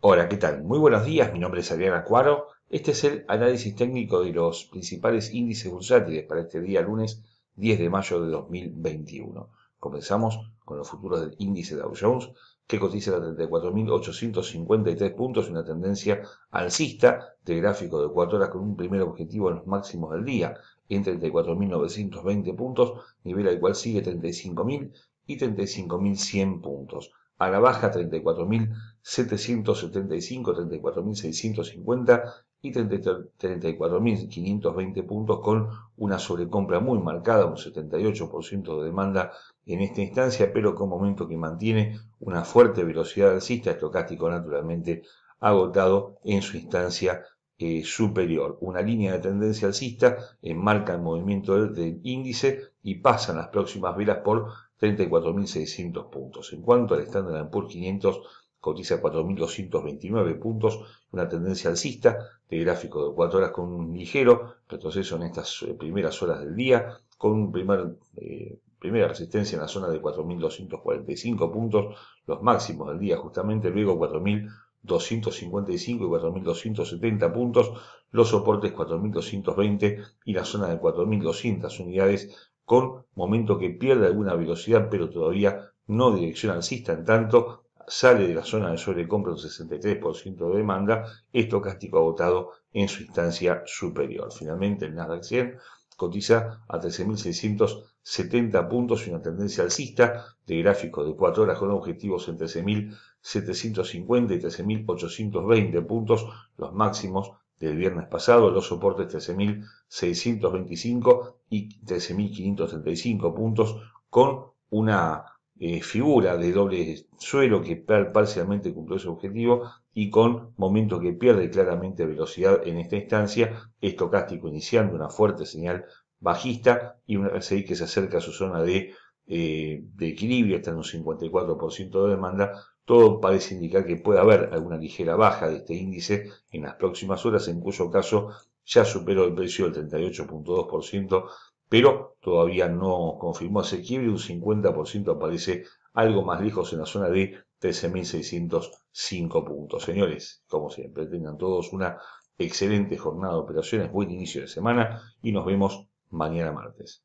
Hola, ¿qué tal? Muy buenos días, mi nombre es Adrián Acuaro. Este es el análisis técnico de los principales índices bursátiles para este día lunes 10 de mayo de 2021. Comenzamos con los futuros del índice Dow Jones, que cotiza a 34.853 puntos, una tendencia alcista de gráfico de 4 horas con un primer objetivo en los máximos del día, en 34.920 puntos, nivel al cual sigue 35.000 y 35.100 puntos a la baja 34.775, 34.650 y 34.520 puntos con una sobrecompra muy marcada, un 78% de demanda en esta instancia, pero con un momento que mantiene una fuerte velocidad alcista, estocástico naturalmente agotado en su instancia eh, superior. Una línea de tendencia alcista enmarca eh, el movimiento del, índice y pasan las próximas velas por 34.600 puntos. En cuanto al Standard Poor's 500, cotiza 4.229 puntos, una tendencia alcista de gráfico de 4 horas con un ligero retroceso en estas eh, primeras horas del día, con un primer... primera resistencia en la zona de 4.245 puntos, los máximos del día justamente, luego 4.000 255 y 4.270 puntos, los soportes 4.220 y la zona de 4.200 unidades, con momento que pierde alguna velocidad, pero todavía no dirección alcista, en tanto sale de la zona de sobrecompra un 63% de demanda, estocástico agotado en su instancia superior. Finalmente, el Nasdaq 100 cotiza a 13.670 puntos y una tendencia alcista de gráfico de 4 horas con objetivos en 13.750 y 13.820 puntos, los máximos del viernes pasado, los soportes 13.625 y 13.535 puntos con una eh, figura de doble suelo que parcialmente cumplió su objetivo y con momentos que pierde claramente velocidad en esta instancia, estocástico iniciando una fuerte señal bajista y una RSI que se acerca a su zona de, eh, de equilibrio, está en un 54% de demanda, todo parece indicar que puede haber alguna ligera baja de este índice en las próximas horas, en cuyo caso ya superó el precio del 38.2% pero todavía no confirmó ese quiebre, un 50% aparece algo más lejos en la zona de 13.605 puntos. Señores, como siempre, tengan todos una excelente jornada de operaciones, buen inicio de semana y nos vemos mañana martes.